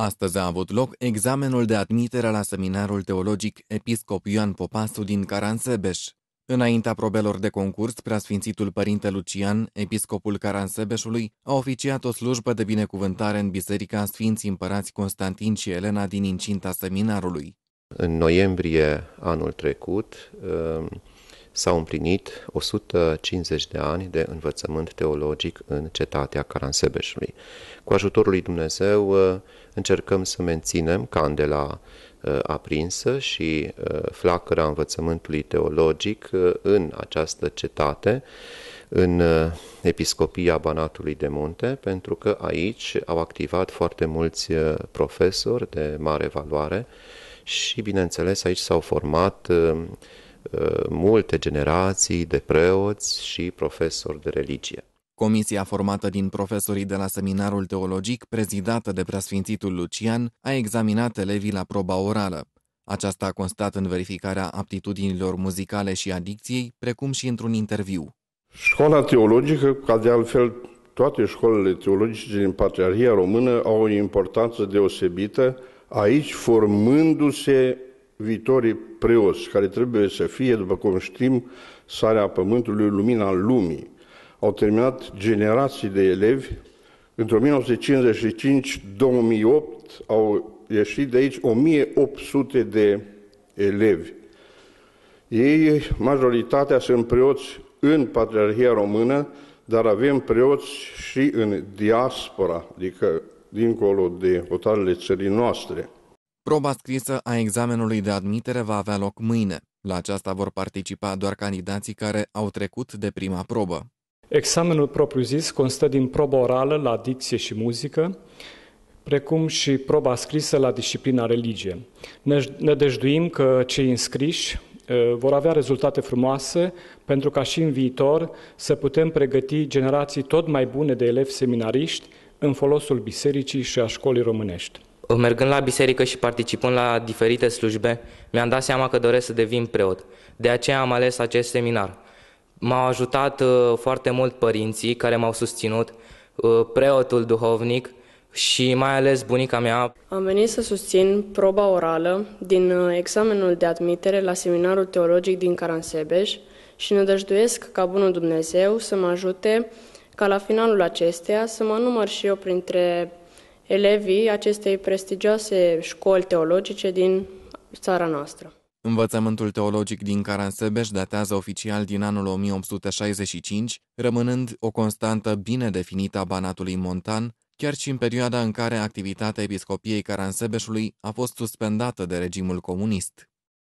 Astăzi a avut loc examenul de admitere la seminarul teologic Episcop Ioan Popasu din Caransebeș. Înaintea probelor de concurs, preasfințitul părinte Lucian, episcopul Caransebeșului, a oficiat o slujbă de binecuvântare în Biserica Sfinții Împărați Constantin și Elena din incinta seminarului. În noiembrie anul trecut, ehm, s-au împlinit 150 de ani de învățământ teologic în cetatea Caransebeșului. Cu ajutorul lui Dumnezeu uh, încercăm să menținem candela uh, aprinsă și uh, flacăra învățământului teologic în această cetate, în Episcopia Banatului de Munte, pentru că aici au activat foarte mulți profesori de mare valoare și, bineînțeles, aici s-au format Uh, multe generații de preoți și profesori de religie. Comisia formată din profesorii de la Seminarul Teologic, prezidată de preasfințitul Lucian, a examinat elevii la proba orală. Aceasta a constat în verificarea aptitudinilor muzicale și adicției, precum și într-un interviu. Școala teologică, ca de altfel toate școlile teologice din Patriarhia Română, au o importanță deosebită, aici formându-se viitorii preoți, care trebuie să fie, după cum știm, sarea pământului, lumina lumii. Au terminat generații de elevi. Într-o 1955-2008 au ieșit de aici 1800 de elevi. Ei, majoritatea, sunt preoți în Patriarhia Română, dar avem preoți și în diaspora, adică dincolo de hotarele țării noastre. Proba scrisă a examenului de admitere va avea loc mâine. La aceasta vor participa doar candidații care au trecut de prima probă. Examenul propriu-zis constă din probă orală la dicție și muzică, precum și proba scrisă la disciplina religie. Ne, ne dejduim că cei înscriși uh, vor avea rezultate frumoase pentru ca și în viitor să putem pregăti generații tot mai bune de elevi seminariști în folosul bisericii și a școlii românești. Mergând la biserică și participând la diferite slujbe, mi-am dat seama că doresc să devin preot. De aceea am ales acest seminar. M-au ajutat uh, foarte mult părinții care m-au susținut, uh, preotul duhovnic și mai ales bunica mea. Am venit să susțin proba orală din uh, examenul de admitere la seminarul teologic din Caransebeș și nădăjduiesc ca bunul Dumnezeu să mă ajute ca la finalul acesteia să mă număr și eu printre elevii acestei prestigioase școli teologice din țara noastră. Învățământul teologic din Caransebeș datează oficial din anul 1865, rămânând o constantă bine definită a Banatului Montan, chiar și în perioada în care activitatea Episcopiei Caransebeșului a fost suspendată de regimul comunist.